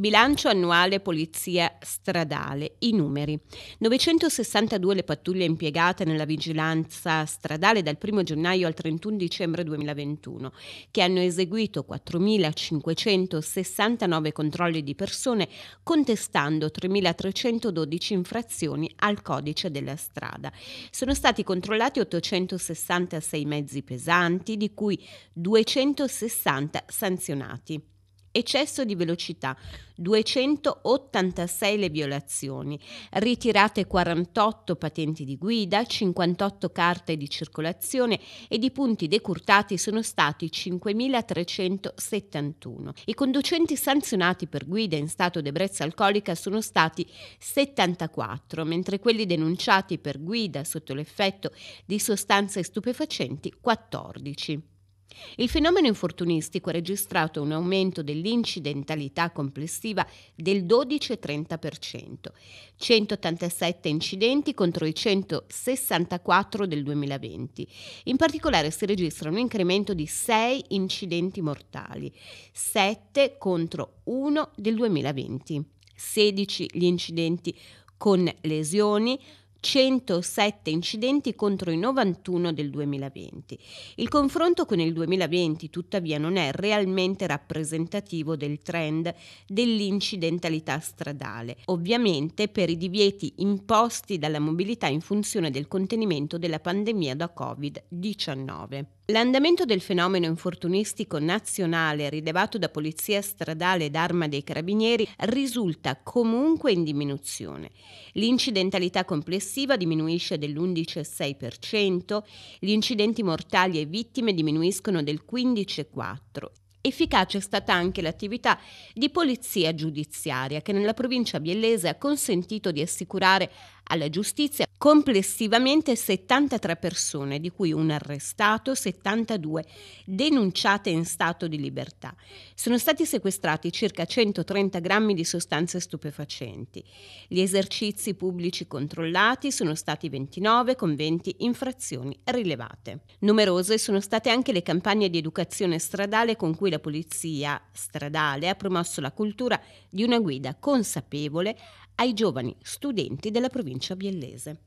Bilancio annuale Polizia Stradale. I numeri. 962 le pattuglie impiegate nella vigilanza stradale dal 1 gennaio al 31 dicembre 2021, che hanno eseguito 4.569 controlli di persone, contestando 3.312 infrazioni al codice della strada. Sono stati controllati 866 mezzi pesanti, di cui 260 sanzionati. Eccesso di velocità, 286 le violazioni, ritirate 48 patenti di guida, 58 carte di circolazione e di punti decurtati sono stati 5.371. I conducenti sanzionati per guida in stato di ebbrezza alcolica sono stati 74, mentre quelli denunciati per guida sotto l'effetto di sostanze stupefacenti 14. Il fenomeno infortunistico ha registrato un aumento dell'incidentalità complessiva del 12,30%, 187 incidenti contro i 164 del 2020. In particolare si registra un incremento di 6 incidenti mortali, 7 contro 1 del 2020. 16 gli incidenti con lesioni, 107 incidenti contro i 91 del 2020. Il confronto con il 2020 tuttavia non è realmente rappresentativo del trend dell'incidentalità stradale, ovviamente per i divieti imposti dalla mobilità in funzione del contenimento della pandemia da Covid-19. L'andamento del fenomeno infortunistico nazionale rilevato da Polizia Stradale ed Arma dei Carabinieri risulta comunque in diminuzione. L'incidentalità complessiva diminuisce dell'11,6%, gli incidenti mortali e vittime diminuiscono del 15,4%. Efficace è stata anche l'attività di polizia giudiziaria che nella provincia biellese ha consentito di assicurare alla giustizia, complessivamente 73 persone, di cui un arrestato, 72 denunciate in stato di libertà. Sono stati sequestrati circa 130 grammi di sostanze stupefacenti. Gli esercizi pubblici controllati sono stati 29 con 20 infrazioni rilevate. Numerose sono state anche le campagne di educazione stradale con cui la polizia stradale ha promosso la cultura di una guida consapevole ai giovani studenti della provincia provincia biellese.